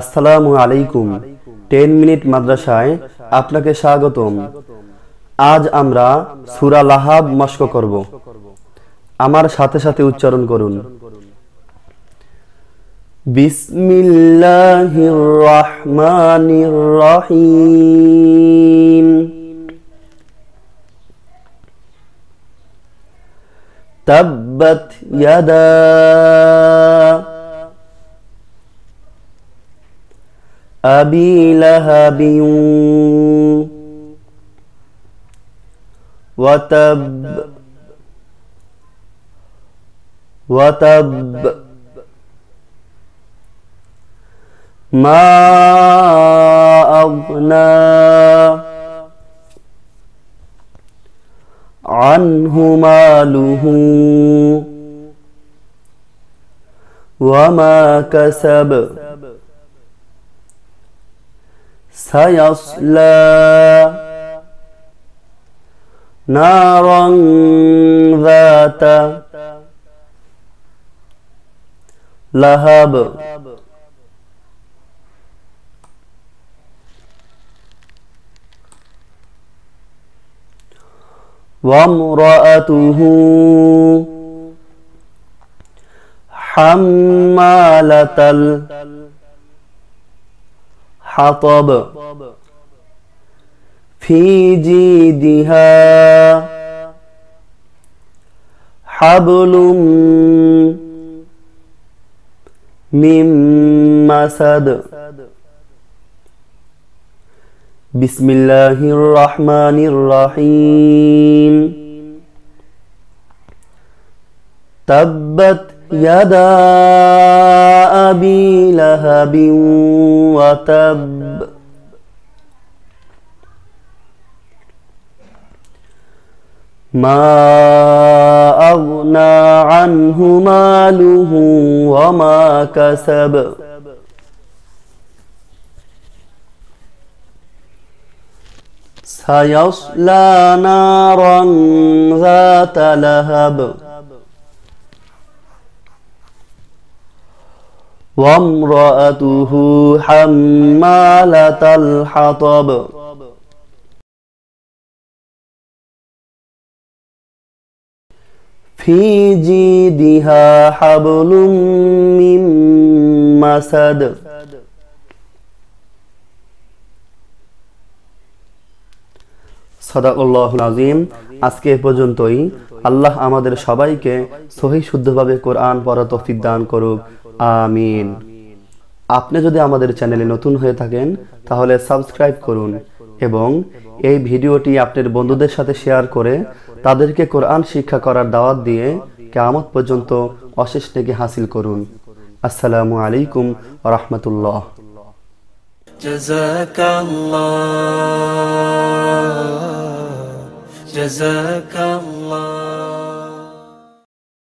আসসালামু আলাইকুম ten minute মাদ্রাসায় আপনাকে স্বাগতম আজ আমরা সুরা লাহাব মস্ক করব আমার সাথে সাথে উচ্চারণ করুন বিসমিল্লাহির রহমানির রহিম তাব্বাত ইয়াদা أبي لهب وتب وتب ما أغنى عنه ماله وما كسب سيصلى نارا ذات لهب وامرأته حمالة الحطب حطب في جيدها حبل من مسد بسم الله الرحمن الرحيم تبت يدا أبي لهب وتب ما أغنى عنه ماله وما كسب سيصلى نارا ذات لهب وامرأته حمالة الحطب في جيدها حبل من مسد আজকে পর্যন্তই আল্লাহ আমাদের সবাইকে সহি শুদ্ধভাবে কোরআন পড়া দান করুক আমিন আপনি যদি আমাদের চ্যানেলে নতুন হয়ে থাকেন তাহলে সাবস্ক্রাইব করুন এবং এই ভিডিওটি আপনার বন্ধুদের সাথে শেয়ার করে তাদেরকে কোরআন শিক্ষা করার দাওয়াত দিয়ে কেয়ামত পর্যন্ত অশেষ নেকি হাসিল করুন আসসালামু আলাইকুম রহমতুল্লাহ جزاك